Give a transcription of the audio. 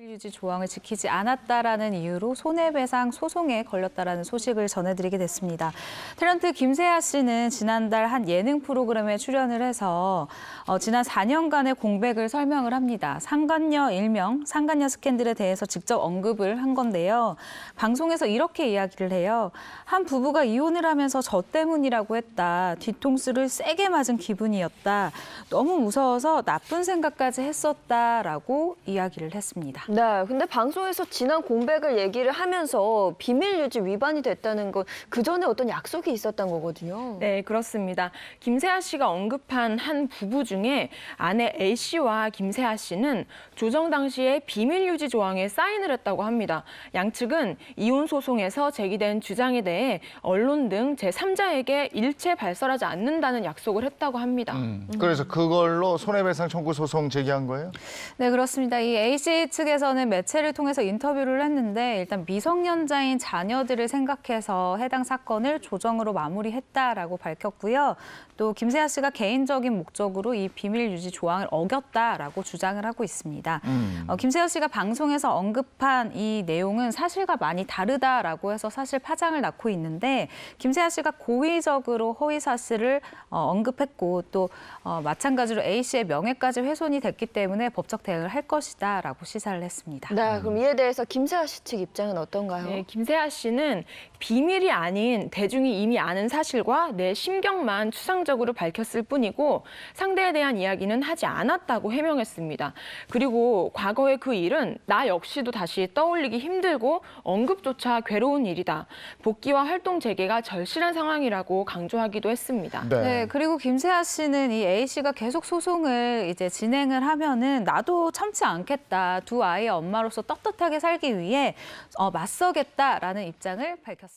유지 조항을 지키지 않았다라는 이유로 손해배상 소송에 걸렸다라는 소식을 전해드리게 됐습니다. 탤런트 김세아 씨는 지난달 한 예능 프로그램에 출연을 해서 어, 지난 4년간의 공백을 설명을 합니다. 상간녀 일명, 상간녀 스캔들에 대해서 직접 언급을 한 건데요. 방송에서 이렇게 이야기를 해요. 한 부부가 이혼을 하면서 저 때문이라고 했다. 뒤통수를 세게 맞은 기분이었다. 너무 무서워서 나쁜 생각까지 했었다라고 이야기를 했습니다. 네, 근데 방송에서 지난 공백을 얘기를 하면서 비밀 유지 위반이 됐다는 건 그 전에 어떤 약속이 있었던 거거든요. 네, 그렇습니다. 김세아 씨가 언급한 한 부부 중에 아내 A 씨와 김세아 씨는 조정 당시에 비밀 유지 조항에 사인을 했다고 합니다. 양측은 이혼 소송에서 제기된 주장에 대해 언론 등 제3자에게 일체 발설하지 않는다는 약속을 했다고 합니다. 음, 그래서 그걸로 손해배상 청구 소송 제기한 거예요? 네, 그렇습니다. 이 A 씨 측에 측에서는 매체를 통해서 인터뷰를 했는데 일단 미성년자인 자녀들을 생각해서 해당 사건을 조정으로 마무리했다라고 밝혔고요. 또 김세아 씨가 개인적인 목적으로 이 비밀 유지 조항을 어겼다라고 주장을 하고 있습니다. 음. 어, 김세아 씨가 방송에서 언급한 이 내용은 사실과 많이 다르다라고 해서 사실 파장을 낳고 있는데 김세아 씨가 고의적으로 허위 사실을 어, 언급했고 또 어, 마찬가지로 A 씨의 명예까지 훼손이 됐기 때문에 법적 대응을 할 것이다라고 시사를 했습니다. 했습니다. 네, 음. 그럼 이에 대해서 김세아 씨 측 입장은 어떤가요? 네, 김세아 씨는 비밀이 아닌 대중이 이미 아는 사실과 내 심경만 추상적으로 밝혔을 뿐이고 상대에 대한 이야기는 하지 않았다고 해명했습니다. 그리고 과거의 그 일은 나 역시도 다시 떠올리기 힘들고 언급조차 괴로운 일이다. 복귀와 활동 재개가 절실한 상황이라고 강조하기도 했습니다. 네, 네 그리고 김세아 씨는 이 A 씨가 계속 소송을 이제 진행을 하면은 나도 참지 않겠다. 두 아이 아이의 엄마로서 떳떳하게 살기 위해 어, 맞서겠다라는 입장을 밝혔습니다.